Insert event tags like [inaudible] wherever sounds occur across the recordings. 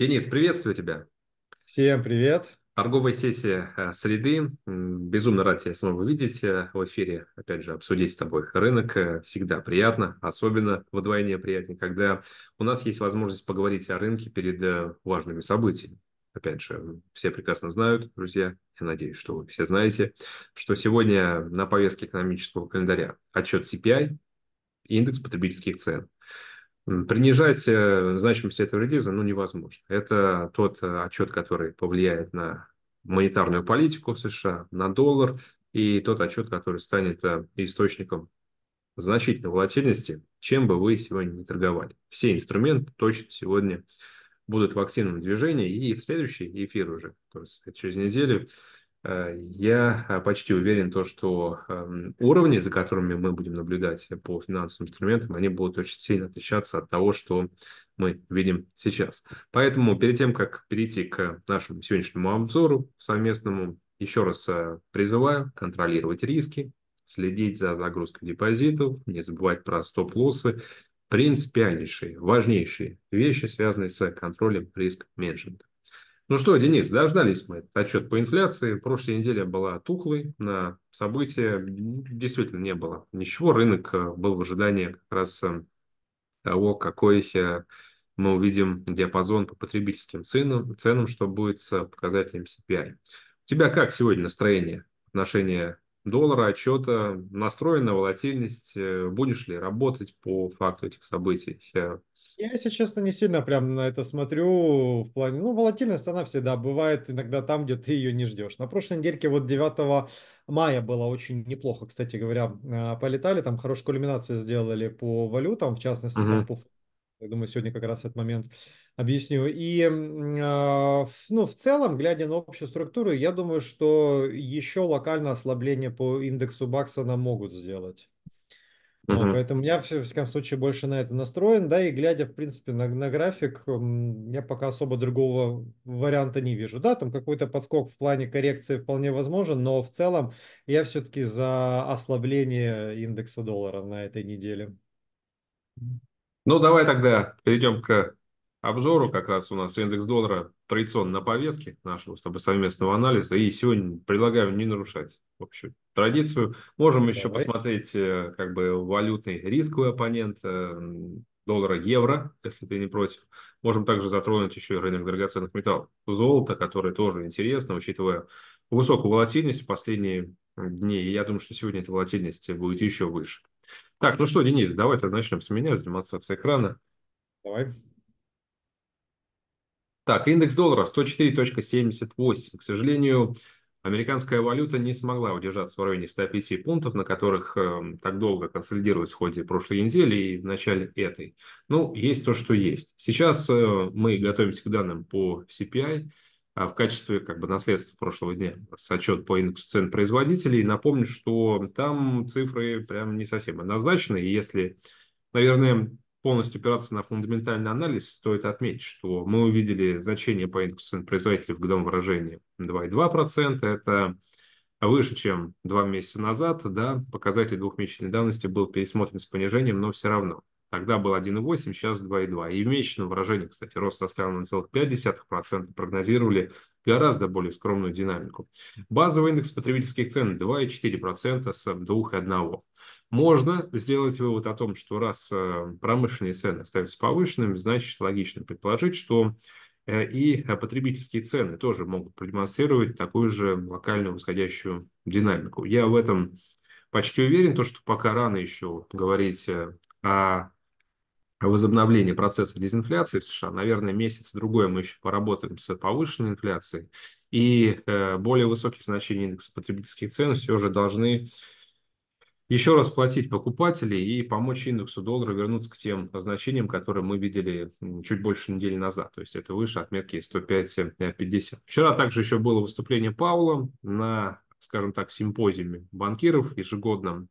Денис, приветствую тебя. Всем привет. Торговая сессия э, среды. Безумно рад тебя снова видеть э, в эфире. Опять же, обсудить с тобой рынок э, всегда приятно, особенно вдвойне приятнее, когда у нас есть возможность поговорить о рынке перед важными событиями. Опять же, все прекрасно знают, друзья, я надеюсь, что вы все знаете, что сегодня на повестке экономического календаря отчет CPI, индекс потребительских цен. Принижать э, значимость этого релиза ну, невозможно. Это тот э, отчет, который повлияет на монетарную политику США, на доллар, и тот отчет, который станет э, источником значительной волатильности, чем бы вы сегодня не торговали. Все инструменты точно сегодня будут в активном движении, и в следующий эфир уже, то есть через неделю, Э, я э, почти уверен, то, что эм, уровни, за которыми мы будем наблюдать по финансовым инструментам, они будут очень сильно отличаться от того, что мы видим сейчас. Поэтому перед тем, как перейти к нашему сегодняшнему обзору совместному, еще раз э, призываю контролировать риски, следить за загрузкой депозитов, не забывать про стоп-лоссы, принципиальнейшие, важнейшие вещи, связанные с контролем риск-менеджмента. Ну что, Денис, дождались мы отчет по инфляции. Прошлой неделе была тухлой на события. Действительно не было ничего. Рынок э, был в ожидании как раз э, того, какой э, мы увидим диапазон по потребительским ценам, ценам что будет с показателем CPI. У тебя как сегодня настроение, отношение доллара, отчета, настроен на волатильность, э, будешь ли работать по факту этих событий? Э, Я, если честно, не сильно прям на это смотрю в плане, ну, волатильность, она всегда бывает иногда там, где ты ее не ждешь. На прошлой недельке вот 9 мая было очень неплохо, кстати говоря, а, полетали, там хорошую кульминацию сделали по валютам, в частности, угу. там по я думаю, сегодня как раз этот момент объясню. И а, ну, в целом, глядя на общую структуру, я думаю, что еще локально ослабление по индексу Бакса нам могут сделать. Uh-huh. Вот, поэтому я, в всяком случае, больше на это настроен. Да, и глядя, в принципе, на, на график, я пока особо другого варианта не вижу. Да, там какой-то подскок в плане коррекции вполне возможен, но в целом я все-таки за ослабление индекса доллара на этой неделе. Ну, давай тогда перейдем к обзору. Как раз у нас индекс доллара традиционно на повестке нашего с тобой совместного анализа. И сегодня предлагаю не нарушать общую традицию. Можем давай. еще посмотреть э, как бы валютный рисковый оппонент э, доллара, евро, если ты не против. Можем также затронуть еще и рынок драгоценных металлов, золото, которое тоже интересно, учитывая высокую волатильность в последние дни. И я думаю, что сегодня эта волатильность будет еще выше. Так, ну что, Денис, давайте начнем с меня, с демонстрации экрана. Давай. Так, индекс доллара 104.78. К сожалению, американская валюта не смогла удержаться в районе 105 пунктов, на которых э, так долго консолидировалась в ходе прошлой недели и в начале этой. Ну, есть то, что есть. Сейчас э, мы готовимся к данным по CPI. А, в качестве как бы наследства прошлого дня с отчет по индексу цен производителей. Напомню, что там цифры прям не совсем однозначны. И если, наверное, полностью опираться на фундаментальный анализ, стоит отметить, что мы увидели значение по индексу цен производителей в годовом выражении 2,2%. Это выше, чем два месяца назад. Да, показатель двухмесячной давности был пересмотрен с понижением, но все равно – Тогда был 1,8, сейчас 2,2. И в месячном выражении, кстати, рост составил 0,5%, прогнозировали гораздо более скромную динамику. Базовый индекс потребительских цен 2,4% с 2,1%. Можно сделать вывод о том, что раз э, промышленные цены остаются повышенными, значит логично предположить, что э, и э, потребительские цены тоже могут продемонстрировать такую же локальную восходящую динамику. Я в этом почти уверен, то, что пока рано еще говорить о возобновление процесса дезинфляции в США. Наверное, месяц-другой мы еще поработаем с повышенной инфляцией. И э, более высокие значения индекса потребительских цен все же должны еще раз платить покупателей и помочь индексу доллара вернуться к тем значениям, которые мы видели чуть больше недели назад. То есть это выше отметки 105.50. Вчера также еще было выступление Паула на, скажем так, симпозиуме банкиров ежегодном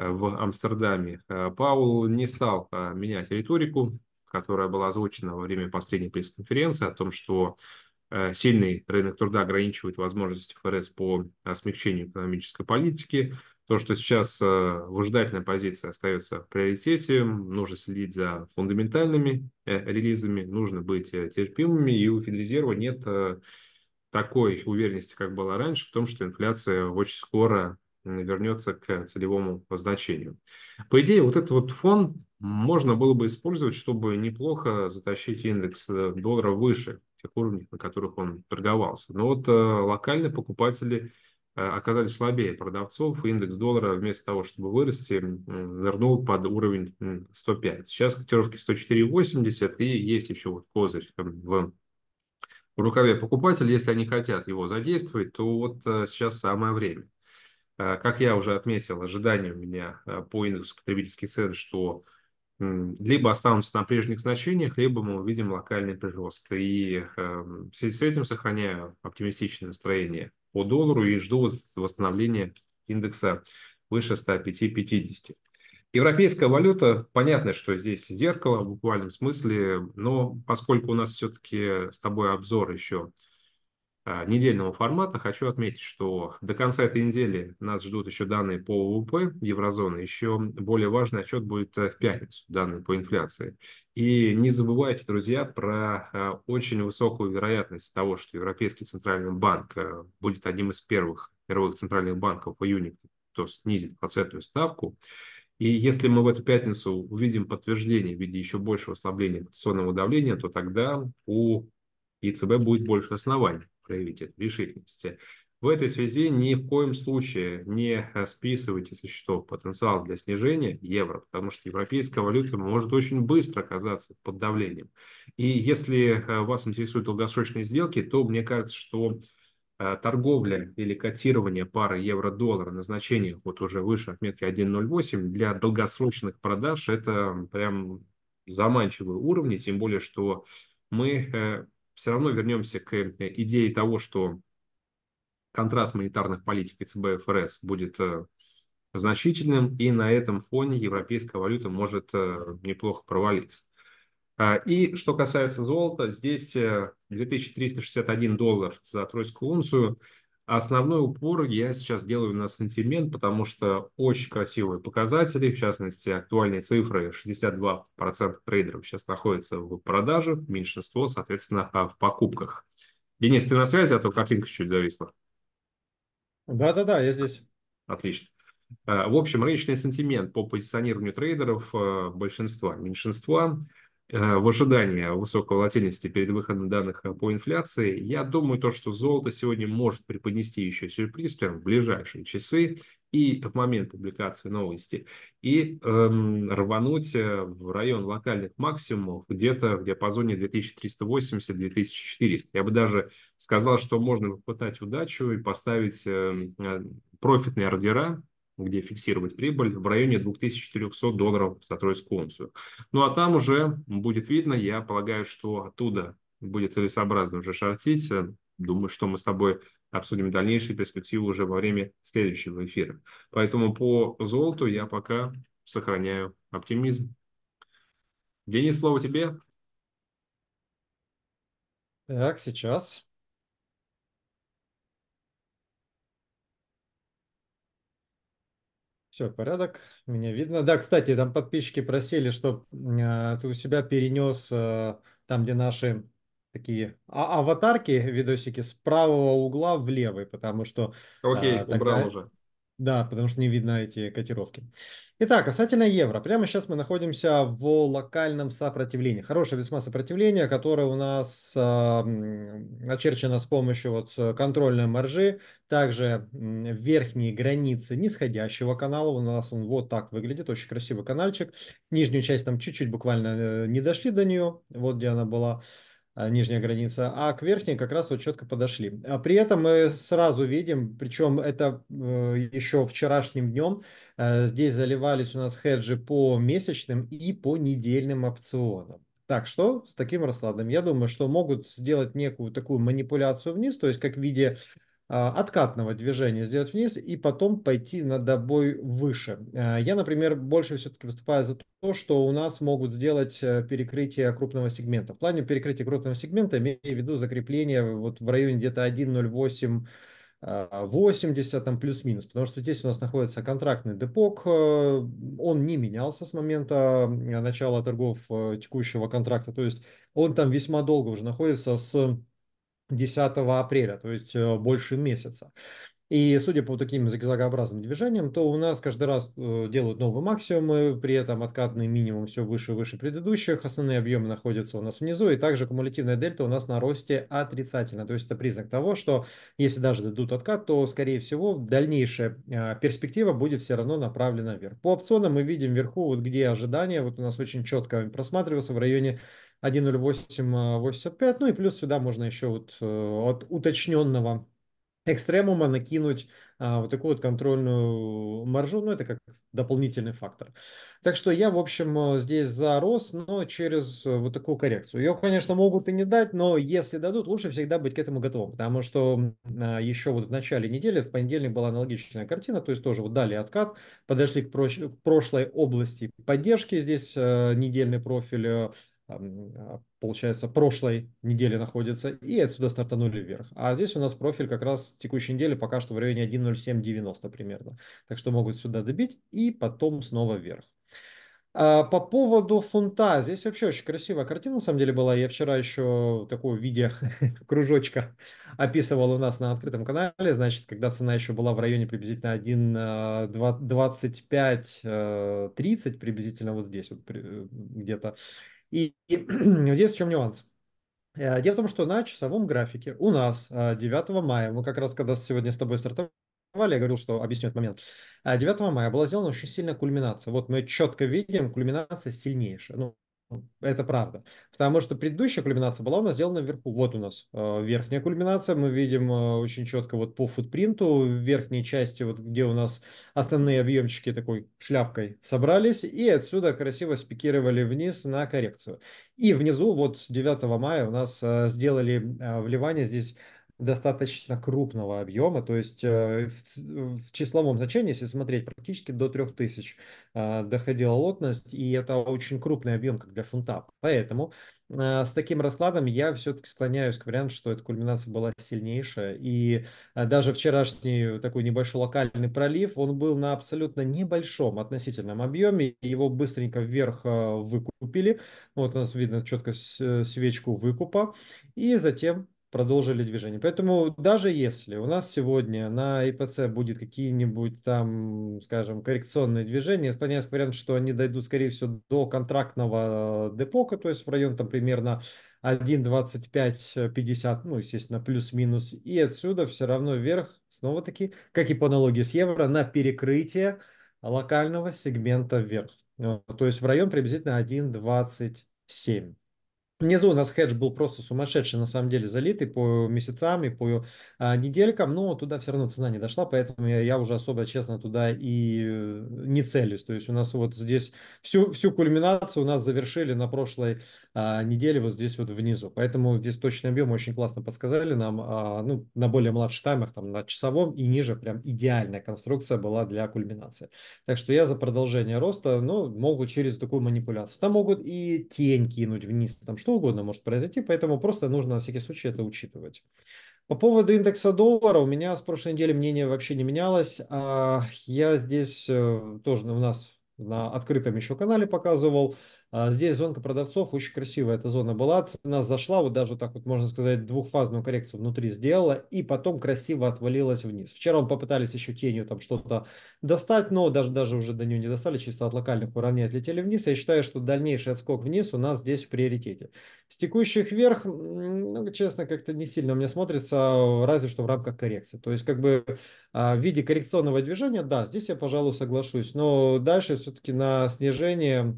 в Амстердаме, э, Паул не стал э, менять риторику, которая была озвучена во время последней пресс-конференции о том, что э, сильный рынок труда ограничивает возможности ФРС по смягчению экономической политики, то, что сейчас выжидательная позиция остается в приоритете, нужно следить за фундаментальными релизами, нужно быть терпимыми, и у Федрезерва нет такой уверенности, как было раньше, в том, что инфляция очень скоро вернется к целевому значению. По идее, вот этот вот фон можно было бы использовать, чтобы неплохо затащить индекс э, доллара выше тех уровней, на которых он торговался. Но вот э, локальные покупатели э, оказались слабее продавцов, и индекс доллара вместо того, чтобы вырасти, э, нырнул под уровень 105. Сейчас котировки 104,80, и есть еще вот козырь в эм, в рукаве покупателя, если они хотят его задействовать, то вот э, сейчас самое время. Э, как я уже отметил, ожидания у меня э, по индексу потребительских цен, что либо останутся на прежних значениях, либо мы увидим локальный прирост. И э, в связи с этим сохраняю оптимистичное настроение по доллару и жду восстановления индекса выше 105,50. Европейская валюта, понятно, что здесь зеркало в буквальном смысле, но поскольку у нас все-таки с тобой обзор еще а, недельного формата, хочу отметить, что до конца этой недели нас ждут еще данные по ВВП еврозоны, еще более важный отчет будет э, в пятницу, данные по инфляции. И не забывайте, друзья, про а, очень высокую вероятность того, что Европейский центральный банк э, будет одним из первых мировых центральных банков в июне, кто снизит процентную ставку. И если мы в эту пятницу увидим подтверждение в виде еще большего ослабления инфляционного давления, то тогда у ЕЦБ будет больше оснований проявить эту решительность. В этой связи ни в коем случае не э, списывайте со счетов потенциал для снижения евро, потому что европейская валюта может очень быстро оказаться под давлением. И если э, вас интересуют долгосрочные сделки, то мне кажется, что э, торговля или котирование пары евро-доллар на значениях вот уже выше отметки 1.08 для долгосрочных продаж это прям заманчивые уровни, тем более что мы все равно вернемся к э, идее того, что контраст монетарных политик ЦБ и ФРС будет э, значительным, и на этом фоне европейская валюта может э, неплохо провалиться. А, и что касается золота, здесь 2361 доллар за тройскую унцию – основной упор я сейчас делаю на сантимент, потому что очень красивые показатели, в частности, актуальные цифры 62% трейдеров сейчас находятся в продаже, меньшинство, соответственно, а в покупках. Денис, ты на связи, а то картинка чуть зависла. Да-да-да, я здесь. Отлично. Э, в общем, рыночный сантимент по позиционированию трейдеров э, большинства, меньшинства Э, в ожидании высокой волатильности перед выходом данных по инфляции, я думаю, то, что золото сегодня может преподнести еще сюрприз прямо в ближайшие часы и в момент публикации новости, и эм, рвануть э, в район локальных максимумов где-то в диапазоне 2380-2400. Я бы даже сказал, что можно попытать удачу и поставить эм, э, профитные ордера где фиксировать прибыль, в районе 2400 долларов за тройскую унцию. Ну а там уже будет видно, я полагаю, что оттуда будет целесообразно уже шортить. Думаю, что мы с тобой обсудим дальнейшие перспективы уже во время следующего эфира. Поэтому по золоту я пока сохраняю оптимизм. Денис, слово тебе. Так, сейчас. Все, порядок, меня видно. Да, кстати, там подписчики просили, чтобы э, а, ты у себя перенес э, там, где наши такие а аватарки, видосики, с правого угла в левый, потому что... Окей, э, тогда... убрал уже. Да, потому что не видно эти котировки. Итак, касательно евро. Прямо сейчас мы находимся в локальном сопротивлении. Хорошее весьма сопротивление, которое у нас э, очерчено с помощью вот э, контрольной маржи. Также верхние границы нисходящего канала. У нас он вот так выглядит. Очень красивый каналчик. Нижнюю часть там чуть-чуть буквально э, не дошли до нее. Вот где она была. А, нижняя граница, а к верхней как раз вот четко подошли. А при этом мы сразу видим, причем это э, еще вчерашним днем, э, здесь заливались у нас хеджи по месячным и по недельным опционам. Так, что с таким раскладом? Я думаю, что могут сделать некую такую манипуляцию вниз, то есть как в виде а, откатного движения сделать вниз и потом пойти на добой выше. А, я, например, больше все-таки выступаю за то, что у нас могут сделать э, перекрытие крупного сегмента. В плане перекрытия крупного сегмента имею в виду закрепление вот в районе где-то 1.08 а, там плюс-минус, потому что здесь у нас находится контрактный депок, э, он не менялся с момента начала торгов э, текущего контракта, то есть он там весьма долго уже находится с 10 апреля, то есть э, больше месяца. И судя по таким зигзагообразным движениям, то у нас каждый раз э, делают новые максимумы, при этом откатный минимум все выше и выше предыдущих, основные объемы находятся у нас внизу, и также кумулятивная дельта у нас на росте отрицательно. То есть это признак того, что если даже дадут откат, то, скорее всего, дальнейшая э, перспектива будет все равно направлена вверх. По опционам мы видим вверху, вот где ожидания, вот у нас очень четко просматриваются в районе 1.08.85, ну и плюс сюда можно еще вот э, от уточненного экстремума накинуть а, вот такую вот контрольную маржу, ну это как дополнительный фактор. Так что я, в общем, э, здесь зарос, но через э, вот такую коррекцию. Ее, конечно, могут и не дать, но если дадут, лучше всегда быть к этому готовым, потому что а, еще вот в начале недели, в понедельник была аналогичная картина, то есть тоже вот дали откат, подошли к, проч- к прошлой области поддержки, здесь а, недельный профиль а, получается, прошлой недели находится, и отсюда стартанули вверх. А здесь у нас профиль как раз текущей недели пока что в районе 1.0790 примерно. Так что могут сюда добить и потом снова вверх. А, по поводу фунта, здесь вообще очень красивая картина, на самом деле, была. Я вчера еще такое в виде [laughs] кружочка описывал у нас на открытом канале. Значит, когда цена еще была в районе приблизительно 1,25-30, э, приблизительно вот здесь вот э, где-то. И, и [clears throat] здесь в чем нюанс. Э, дело в том, что на часовом графике у нас 9 э, мая, мы как раз когда сегодня с тобой стартовали, я говорил, что объясню этот момент. 9 э, мая была сделана очень сильная кульминация. Вот мы четко видим, кульминация сильнейшая. Ну, это правда. Потому что предыдущая кульминация была у нас сделана вверху. Вот у нас э, верхняя кульминация. Мы видим э, очень четко вот по футпринту в верхней части, вот где у нас основные объемчики такой шляпкой собрались. И отсюда красиво спикировали вниз на коррекцию. И внизу вот 9 мая у нас э, сделали э, вливание здесь достаточно крупного объема, то есть э, в, в числовом значении, если смотреть, практически до 3000 а, доходила лотность, и это очень крупный объем, как для фунта. Поэтому а, с таким раскладом я все-таки склоняюсь к варианту, что эта кульминация была сильнейшая. И а, даже вчерашний такой небольшой локальный пролив, он был на абсолютно небольшом относительном объеме. Его быстренько вверх выкупили. Вот у нас видно четко э, свечку выкупа. И затем продолжили движение. Поэтому даже если у нас сегодня на ИПЦ будет какие-нибудь там, скажем, коррекционные движения, склоняюсь вариант, что они дойдут, скорее всего, до контрактного э, депока, то есть в район там примерно 1.2550, ну, естественно, плюс-минус, и отсюда все равно вверх, снова-таки, как и по аналогии с евро, на перекрытие локального сегмента вверх. То есть в район приблизительно 1.27. Внизу у нас хедж был просто сумасшедший, на самом деле, залитый по месяцам и по а, неделькам, но туда все равно цена не дошла, поэтому я, я уже особо, честно, туда и э, не целюсь. То есть у нас вот здесь всю, всю кульминацию у нас завершили на прошлой а, неделе вот здесь вот внизу. Поэтому здесь точный объем очень классно подсказали нам, а, ну, на более младших таймах, там, на часовом и ниже прям идеальная конструкция была для кульминации. Так что я за продолжение роста, ну, могут через такую манипуляцию. Там могут и тень кинуть вниз, там что что угодно может произойти, поэтому просто нужно на всякий случай это учитывать. По поводу индекса доллара у меня с прошлой недели мнение вообще не менялось. А, я здесь э, тоже у нас на открытом еще канале показывал а, здесь зонка продавцов очень красивая эта зона была. Цена зашла, вот даже так вот можно сказать, двухфазную коррекцию внутри сделала и потом красиво отвалилась вниз. Вчера он попытались еще тенью там что-то достать, но даже, даже уже до нее не достали, чисто от локальных уровней отлетели вниз. Я считаю, что дальнейший отскок вниз у нас здесь в приоритете. С текущих вверх, ну, честно, как-то не сильно у меня смотрится, а, разве что в рамках коррекции. То есть как бы а, в виде коррекционного движения, да, здесь я, пожалуй, соглашусь, но дальше все-таки на снижение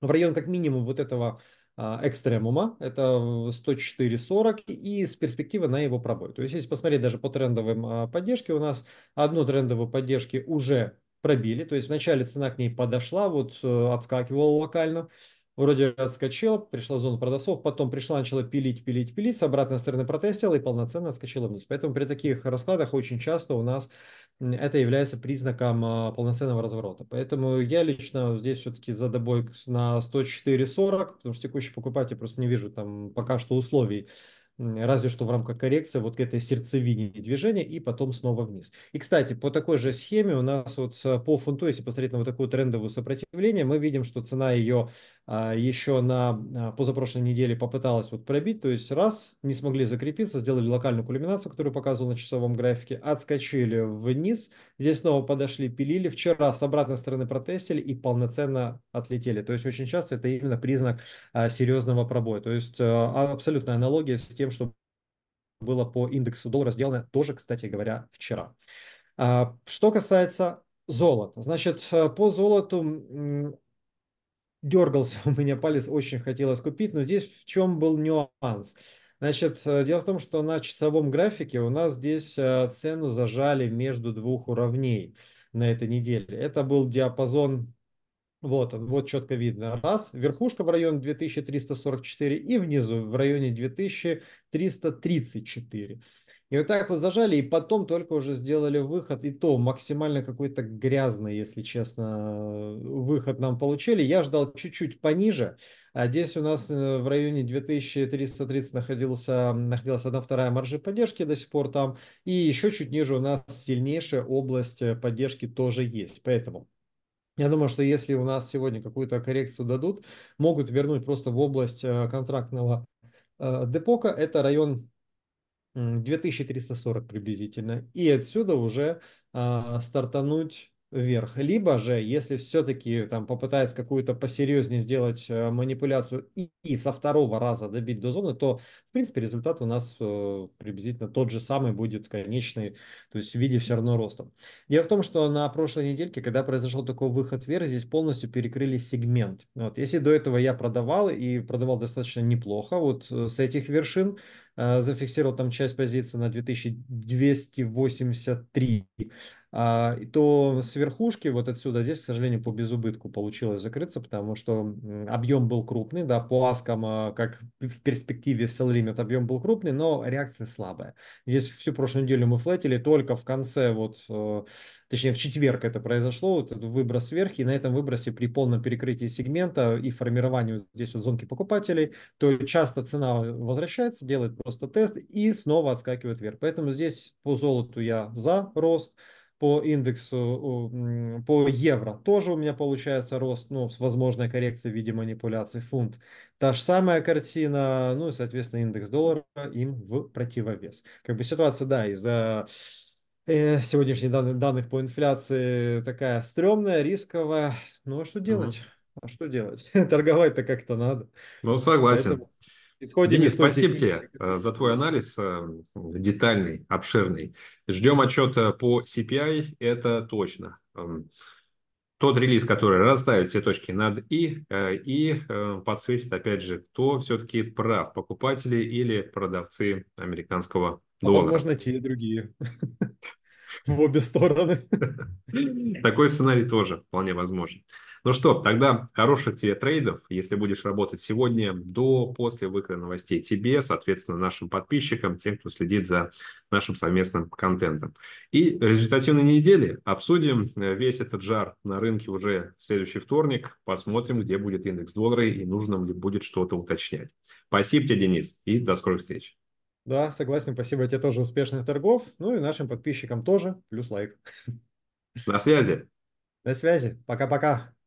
ну, в район как минимум вот этого а, экстремума, это 104.40 и с перспективы на его пробой. То есть если посмотреть даже по трендовым а, поддержке, у нас одну трендовую поддержки уже пробили, то есть вначале цена к ней подошла, вот э, отскакивала локально, вроде отскочила, пришла в зону продавцов, потом пришла, начала пилить, пилить, пилить, с обратной стороны протестила и полноценно отскочила вниз. Поэтому при таких раскладах очень часто у нас это является признаком а, полноценного разворота. Поэтому я лично здесь все-таки за добой на 104.40, потому что текущий покупатель просто не вижу там пока что условий разве что в рамках коррекции вот к этой сердцевине движения и потом снова вниз. И, кстати, по такой же схеме у нас вот э, по фунту, если посмотреть на вот такую трендовую сопротивление, мы видим, что цена ее а, еще на а, позапрошлой неделе попыталась вот пробить, то есть раз, не смогли закрепиться, сделали локальную кульминацию, которую показывал на часовом графике, отскочили вниз – Здесь снова подошли, пилили. Вчера с обратной стороны протестили и полноценно отлетели. То есть очень часто это именно признак а, серьезного пробоя. То есть а, абсолютная аналогия с тем, что было по индексу доллара сделано тоже, кстати говоря, вчера. А, что касается золота. Значит, э, по золоту дергался [laughs] у меня палец, очень хотелось купить, но здесь в чем был нюанс – Значит, э, дело в том, что на часовом графике у нас здесь э, цену зажали между двух уровней на этой неделе. Это был диапазон вот вот четко видно. Раз, верхушка в районе 2344 и внизу в районе 2334. И вот так вот зажали, и потом только уже сделали выход, и то максимально какой-то грязный, если честно, выход нам получили. Я ждал чуть-чуть пониже, а здесь у нас э, в районе 2330 находился, находилась одна вторая маржи поддержки до сих пор там, и еще чуть ниже у нас сильнейшая область э, поддержки тоже есть. Поэтому я думаю, что если у нас сегодня какую-то коррекцию дадут, могут вернуть просто в область э, контрактного э, депока. Это район 2340 приблизительно. И отсюда уже а, стартануть вверх. Либо же, если все-таки там попытается какую-то посерьезнее сделать э, манипуляцию и, и со второго раза добить до зоны, то, в принципе, результат у нас э, приблизительно тот же самый будет конечный, то есть в виде все равно роста. Дело в том, что на прошлой недельке, когда произошел такой выход вверх, здесь полностью перекрыли сегмент. Вот, если до этого я продавал и продавал достаточно неплохо, вот э, с этих вершин э, зафиксировал там часть позиции на 2283, а, то с верхушки вот отсюда здесь, к сожалению, по безубытку получилось закрыться, потому что объем был крупный, да, по аскам, а, как в перспективе sell limit объем был крупный, но реакция слабая. Здесь всю прошлую неделю мы флетили, только в конце вот э, точнее в четверг это произошло, вот этот выброс вверх, и на этом выбросе при полном перекрытии сегмента и формировании здесь вот зонки покупателей, то часто цена возвращается, делает просто тест и снова отскакивает вверх. Поэтому здесь по золоту я за рост, по индексу, по евро тоже у меня получается рост, ну, с возможной коррекцией в виде манипуляций фунт. Та же самая картина, ну, и, соответственно, индекс доллара им в противовес. Как бы ситуация, да, из-за э, сегодняшних данных, данных по инфляции такая стрёмная, рисковая. Ну, а что делать? Угу. А что делать? [laughs] Торговать-то как-то надо. Ну, согласен. Поэтому исходим Денис, спасибо техники. тебе э, за твой анализ э, детальный, обширный. Ждем отчета по CPI, это точно. Эм, тот релиз, который расставит все точки над «и» э, и подсветит, опять же, кто все-таки прав, покупатели или продавцы американского а, доллара. А возможно, те и другие. [laughs] в обе стороны. [laughs] Такой сценарий тоже вполне возможен. Ну что, тогда хороших тебе трейдов, если будешь работать сегодня до, после выхода новостей тебе, соответственно, нашим подписчикам, тем, кто следит за нашим совместным контентом. И результативной недели обсудим э, весь этот жар на рынке уже в следующий вторник, посмотрим, где будет индекс доллара и нужно ли будет что-то уточнять. Спасибо тебе, Денис, и до скорых встреч. Да, согласен, спасибо тебе тоже успешных торгов. Ну и нашим подписчикам тоже. Плюс лайк. На связи. На связи. Пока-пока.